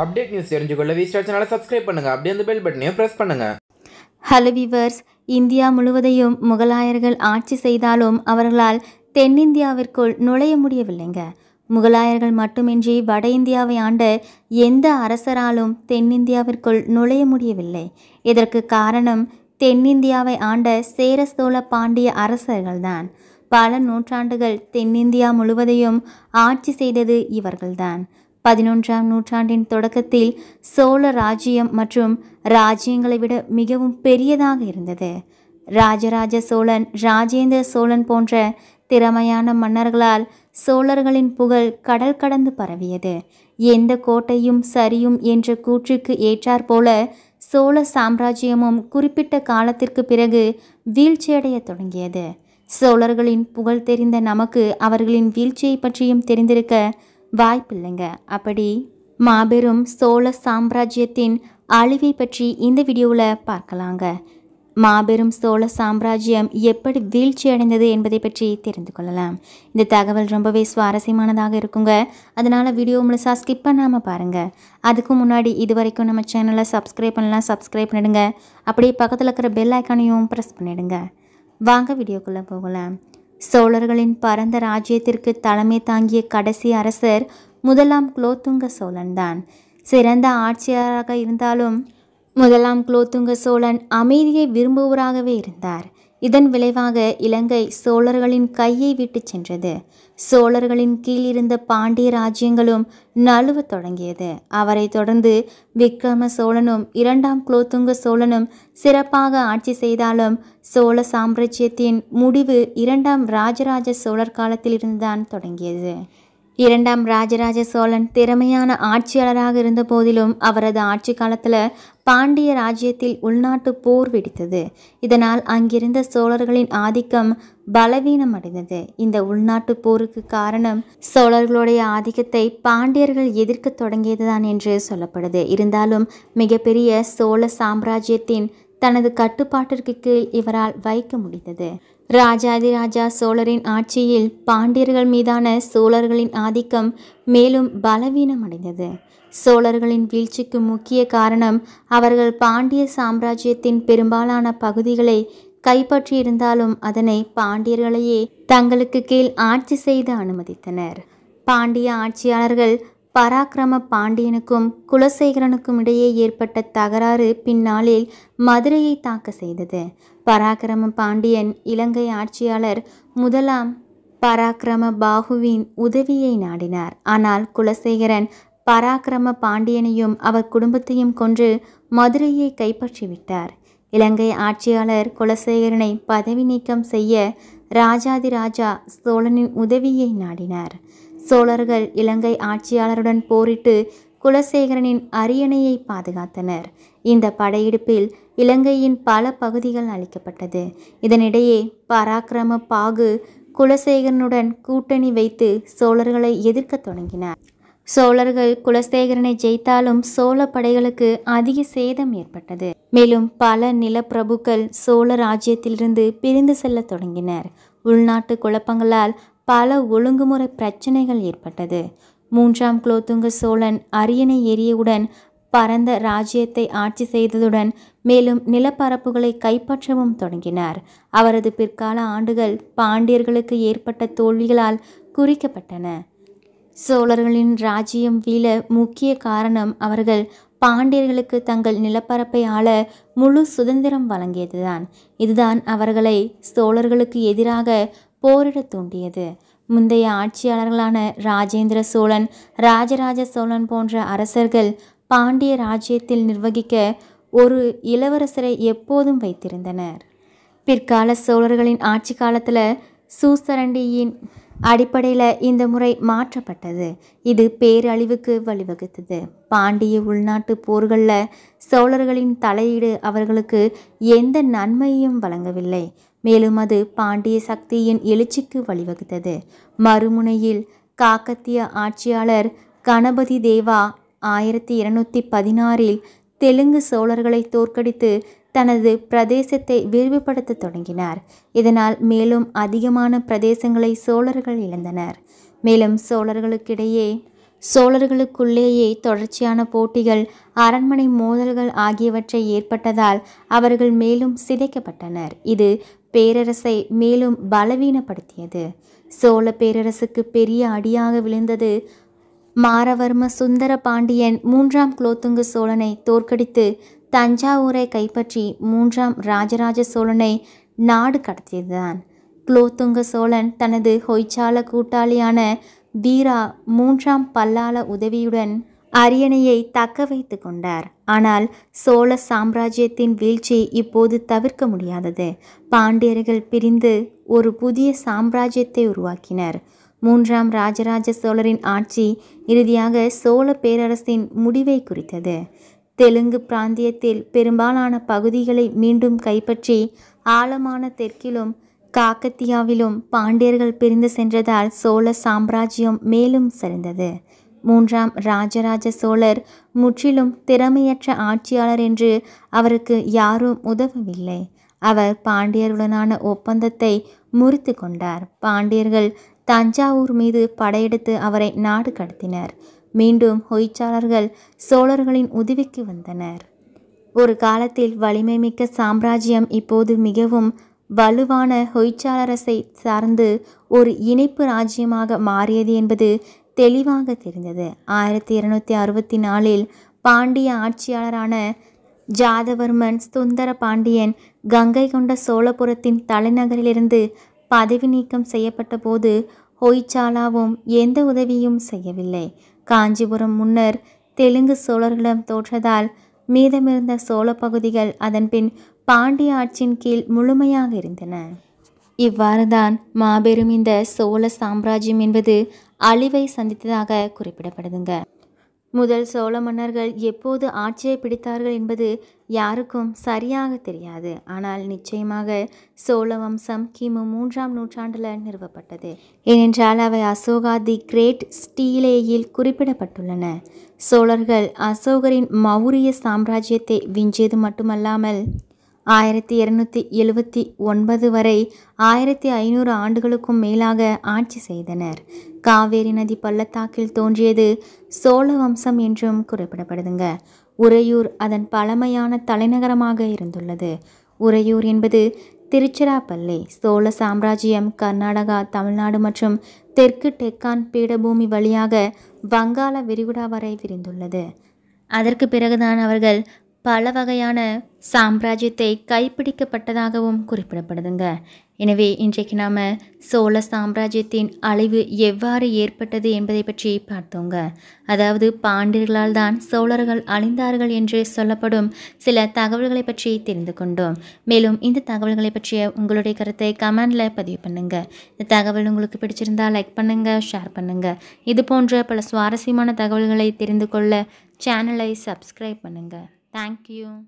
Update news தெரிஞ்சுக்கொள்ள வி சேனலை சப்ஸ்கிரைப் பண்ணுங்கள் அப்படியே அந்த பெல் பட்டனையும் ப்ரெஸ் பண்ணுங்கள் ஹலோ விவர்ஸ் இந்தியா முழுவதையும் முகலாயர்கள் ஆட்சி செய்தாலும் அவர்களால் தென்னிந்தியாவிற்குள் நுழைய முடியவில்லைங்க முகலாயர்கள் மட்டுமின்றி வட இந்தியாவை ஆண்ட எந்த அரசராலும் தென்னிந்தியாவிற்குள் நுழைய முடியவில்லை இதற்கு காரணம் தென்னிந்தியாவை ஆண்ட சேர சோழ பாண்டிய அரசர்கள்தான் பல நூற்றாண்டுகள் தென்னிந்தியா முழுவதையும் ஆட்சி செய்தது இவர்கள்தான் பதினொன்றாம் நூற்றாண்டின் தொடக்கத்தில் சோழ ராஜ்யம் மற்றும் ராஜ்யங்களை விட மிகவும் பெரியதாக இருந்தது ராஜராஜ சோழன் ராஜேந்திர சோழன் போன்ற திறமையான மன்னர்களால் சோழர்களின் புகழ் கடல் கடந்து பரவியது எந்த கோட்டையும் சரியும் என்ற கூற்றுக்கு ஏற்றாற்போல சோழ சாம்ராஜ்யமும் குறிப்பிட்ட காலத்திற்கு பிறகு வீழ்ச்சியடைய தொடங்கியது சோழர்களின் புகழ் தெரிந்த நமக்கு அவர்களின் வீழ்ச்சியை பற்றியும் தெரிந்திருக்க வாய்ப்பில்லைங்க அப்படி மாபெரும் சோழ சாம்ராஜ்யத்தின் அழிவை பற்றி இந்த வீடியோவில் பார்க்கலாங்க மாபெரும் சோழ சாம்ராஜ்யம் எப்படி வீழ்ச்சி அடைந்தது என்பதை பற்றி தெரிந்து கொள்ளலாம் இந்த தகவல் ரொம்பவே சுவாரஸ்யமானதாக இருக்குங்க அதனால் வீடியோ முழுசாக ஸ்கிப் பண்ணாமல் பாருங்கள் அதுக்கு முன்னாடி இது வரைக்கும் நம்ம சேனலை சப்ஸ்கிரைப் பண்ணலாம் சப்ஸ்கிரைப் பண்ணிடுங்க அப்படியே பக்கத்தில் இருக்கிற பெல் ஐக்கானையும் ப்ரெஸ் பண்ணிவிடுங்க வாங்க வீடியோக்குள்ளே போகலாம் சோழர்களின் பரந்த ராஜ்யத்திற்கு தலைமை தாங்கிய கடைசி அரசர் முதலாம் குலோத்துங்க சோழன்தான் சிறந்த ஆட்சியாளராக இருந்தாலும் முதலாம் குலோத்துங்க சோழன் அமைதியை விரும்புவராகவே இருந்தார் இதன் விளைவாக இலங்கை சோழர்களின் கையை விட்டு சென்றது சோழர்களின் கீழ் இருந்த பாண்டிய ராஜ்யங்களும் நழுவத் தொடங்கியது அவரை தொடர்ந்து விக்ரம சோழனும் இரண்டாம் குலோத்துங்க சோழனும் சிறப்பாக ஆட்சி செய்தாலும் சோழ சாம்ராஜ்யத்தின் முடிவு இரண்டாம் ராஜராஜ சோழர் காலத்திலிருந்துதான் தொடங்கியது இரண்டாம் ராஜராஜ சோழன் திறமையான ஆட்சியாளராக இருந்த போதிலும் அவரது ஆட்சி காலத்தில் பாண்டிய ராஜ்யத்தில் உள்நாட்டு போர் வெடித்தது இதனால் அங்கிருந்த சோழர்களின் ஆதிக்கம் பலவீனம் அடைந்தது இந்த உள்நாட்டு போருக்கு காரணம் சோழர்களுடைய ஆதிக்கத்தை பாண்டியர்கள் எதிர்க்க தொடங்கியதுதான் என்று சொல்லப்படுது இருந்தாலும் மிகப்பெரிய சோழ சாம்ராஜ்யத்தின் தனது கட்டுப்பாட்டிற்கு கீழ் இவரால் வைக்க முடிந்தது ராஜாதிராஜா சோழரின் ஆட்சியில் பாண்டியர்கள் மீதான சோழர்களின் ஆதிக்கம் மேலும் பலவீனமடைந்தது சோழர்களின் வீழ்ச்சிக்கு முக்கிய காரணம் அவர்கள் பாண்டிய சாம்ராஜ்யத்தின் பெரும்பாலான பகுதிகளை கைப்பற்றியிருந்தாலும் அதனை பாண்டியர்களையே தங்களுக்கு கீழ் ஆட்சி செய்து அனுமதித்தனர் பாண்டிய ஆட்சியாளர்கள் பராக்கிரம பாண்டியனுக்கும் குலசேகரனுக்கும் இடையே ஏற்பட்ட தகராறு பின்னாளில் மதுரையை தாக்க செய்தது பராக்கிரம பாண்டியன் இலங்கை ஆட்சியாளர் முதலாம் பராக்கிரம பாகுவின் உதவியை நாடினார் ஆனால் குலசேகரன் பராக்கிரம பாண்டியனையும் அவர் குடும்பத்தையும் கொன்று மதுரையை கைப்பற்றிவிட்டார் இலங்கை ஆட்சியாளர் குலசேகரனை பதவி நீக்கம் செய்ய ராஜாதிராஜா சோழனின் உதவியை நாடினார் சோழர்கள் இலங்கை ஆட்சியாளருடன் போரிட்டு குலசேகரனின் அரியணையை பாதுகாத்தனர் இந்த படையெடுப்பில் இலங்கையின் பல பகுதிகள் அளிக்கப்பட்டது இதனிடையே பராக்கிரம பாகு குலசேகரனுடன் கூட்டணி வைத்து சோழர்களை எதிர்க்க தொடங்கினார் சோழர்கள் குலசேகரனை ஜெயித்தாலும் சோழ படைகளுக்கு அதிக சேதம் ஏற்பட்டது மேலும் பல நிலப்பிரபுக்கள் சோழ ராஜ்யத்திலிருந்து பிரிந்து செல்ல தொடங்கினர் உள்நாட்டு குழப்பங்களால் பல ஒழுங்குமுறை பிரச்சனைகள் ஏற்பட்டது மூன்றாம் குலோத்துங்க சோழன் அரியணை ஏறியவுடன் பரந்த ராஜ்யத்தை ஆட்சி செய்ததுடன் மேலும் நிலப்பரப்புகளை கைப்பற்றவும் தொடங்கினார் அவரது பிற்கால ஆண்டுகள் பாண்டியர்களுக்கு ஏற்பட்ட தோல்விகளால் குறிக்கப்பட்டன சோழர்களின் ராஜ்யம் வீழ முக்கிய காரணம் அவர்கள் பாண்டியர்களுக்கு தங்கள் நிலப்பரப்பை ஆள முழு சுதந்திரம் வழங்கியதுதான் இதுதான் அவர்களை சோழர்களுக்கு எதிராக போரிடத் தூண்டியது முந்தைய ஆட்சியாளர்களான ராஜேந்திர சோழன் ராஜராஜ சோழன் போன்ற அரசர்கள் பாண்டிய ராஜ்யத்தில் நிர்வகிக்க ஒரு இளவரசரை எப்போதும் வைத்திருந்தனர் பிற்கால சோழர்களின் ஆட்சி காலத்தில் சூசரண்டியின் அடிப்படையில் இந்த முறை மாற்றப்பட்டது இது பேரழிவுக்கு வழிவகுத்தது பாண்டிய உள்நாட்டு போர்களில் சோழர்களின் தலையீடு அவர்களுக்கு எந்த நன்மையும் வழங்கவில்லை மேலும் அது பாண்டிய சக்தியின் எழுச்சிக்கு வழிவகுத்தது மறுமுனையில் காக்கத்திய ஆட்சியாளர் கணபதி தேவா ஆயிரத்தி இருநூற்றி பதினாறில் தெலுங்கு சோழர்களை தோற்கடித்து தனது பிரதேசத்தை விரிவுபடுத்த தொடங்கினார் இதனால் மேலும் அதிகமான பிரதேசங்களை சோழர்கள் இழந்தனர் மேலும் சோழர்களுக்கிடையே சோழர்களுக்குள்ளேயே தொடர்ச்சியான போட்டிகள் அரண்மனை மோதல்கள் ஆகியவற்றை ஏற்பட்டதால் அவர்கள் மேலும் சிதைக்கப்பட்டனர் இது பேரரசை மேலும் பலவீனப்படுத்தியது சோழ பேரரசுக்கு பெரிய அடியாக விழுந்தது மாரவர்ம சுந்தர பாண்டியன் மூன்றாம் குலோத்துங்க சோழனை தோற்கடித்து தஞ்சாவூரை கைப்பற்றி மூன்றாம் ராஜராஜ சோழனை நாடு கடத்தியதுதான் குலோத்துங்க சோழன் தனது ஹொய்சால கூட்டாளியான வீரா மூன்றாம் பல்லால உதவியுடன் அரியணையை தக்க வைத்து கொண்டார் ஆனால் சோழ சாம்ராஜ்யத்தின் வீழ்ச்சி இப்போது தவிர்க்க முடியாதது பாண்டியர்கள் பிரிந்து ஒரு புதிய சாம்ராஜ்யத்தை உருவாக்கினர் மூன்றாம் ராஜராஜ சோழரின் ஆட்சி இறுதியாக சோழ பேரரசின் முடிவை குறித்தது தெலுங்கு பிராந்தியத்தில் பெரும்பாலான பகுதிகளை மீண்டும் கைப்பற்றி ஆழமான தெற்கிலும் காக்கத்தியாவிலும் பாண்டியர்கள் பிரிந்து சென்றதால் சோழ சாம்ராஜ்யம் மேலும் சரிந்தது மூன்றாம் ராஜராஜ சோழர் முற்றிலும் திறமையற்ற ஆட்சியாளர் என்று அவருக்கு யாரும் உதவவில்லை அவர் பாண்டியர்களுடனான ஒப்பந்தத்தை முறித்து கொண்டார் பாண்டியர்கள் தஞ்சாவூர் மீது படையெடுத்து அவரை நாடு கடத்தினர் மீண்டும் ஹொய்சாளர்கள் சோழர்களின் உதவிக்கு வந்தனர் ஒரு காலத்தில் வலிமை மிக்க சாம்ராஜ்யம் இப்போது மிகவும் வலுவான ஹொய்சாளரசை சார்ந்து ஒரு இணைப்பு ராஜ்யமாக மாறியது என்பது தெளிவாக தெரிந்தது ஆயிரத்தி இருநூத்தி அறுபத்தி நாலில் பாண்டிய ஆட்சியாளரான ஜாதவர்மன் சுந்தர பாண்டியன் கங்கை கொண்ட சோழபுரத்தின் தலைநகரிலிருந்து பதவி நீக்கம் செய்யப்பட்ட போது ஹொய்சாலாவும் எந்த உதவியும் செய்யவில்லை காஞ்சிபுரம் முன்னர் தெலுங்கு சோழர்களிடம் தோற்றதால் மீதமிருந்த சோழ பகுதிகள் அதன்பின் பாண்டிய ஆட்சியின் கீழ் முழுமையாக இருந்தன இவ்வாறுதான் மாபெரும் இந்த சோழ சாம்ராஜ்யம் என்பது அழிவை சந்தித்ததாக குறிப்பிடப்படுதுங்க முதல் சோழ மன்னர்கள் எப்போது ஆட்சியை பிடித்தார்கள் என்பது யாருக்கும் சரியாக தெரியாது ஆனால் நிச்சயமாக சோழ வம்சம் கிமு மூன்றாம் நூற்றாண்டில் நிறுவப்பட்டது ஏனென்றால் அவை அசோகா தி கிரேட் ஸ்டீலேயில் குறிப்பிடப்பட்டுள்ளன சோழர்கள் அசோகரின் மௌரிய சாம்ராஜ்யத்தை விஞ்சியது மட்டுமல்லாமல் ஆயிரத்தி இருநூற்றி எழுபத்தி ஒன்பது வரை ஆயிரத்தி ஐநூறு ஆண்டுகளுக்கும் மேலாக ஆட்சி செய்தனர் காவேரி நதி பள்ளத்தாக்கில் தோன்றியது சோழ வம்சம் என்றும் குறிப்பிடப்படுதுங்க உறையூர் அதன் பழமையான தலைநகரமாக இருந்துள்ளது உறையூர் என்பது திருச்சிராப்பள்ளி சோழ சாம்ராஜ்யம் கர்நாடகா தமிழ்நாடு மற்றும் தெற்கு டெக்கான் பீடபூமி வழியாக வங்காள விரிகுடா வரை விரிந்துள்ளது அதற்கு பிறகுதான் அவர்கள் பல வகையான சாம்ராஜ்யத்தை கைப்பிடிக்கப்பட்டதாகவும் குறிப்பிடப்படுதுங்க எனவே இன்றைக்கு நாம் சோழ சாம்ராஜ்யத்தின் அழிவு எவ்வாறு ஏற்பட்டது என்பதை பற்றி பார்த்தோங்க அதாவது பாண்டியர்களால் தான் சோழர்கள் அழிந்தார்கள் என்று சொல்லப்படும் சில தகவல்களை பற்றி தெரிந்து கொண்டோம் மேலும் இந்த தகவல்களை பற்றிய உங்களுடைய கருத்தை கமெண்டில் பதிவு பண்ணுங்கள் இந்த தகவல் உங்களுக்கு பிடிச்சிருந்தால் லைக் பண்ணுங்கள் ஷேர் பண்ணுங்கள் இது போன்ற பல சுவாரஸ்யமான தகவல்களை தெரிந்து கொள்ள சேனலை சப்ஸ்கிரைப் பண்ணுங்கள் Thank you.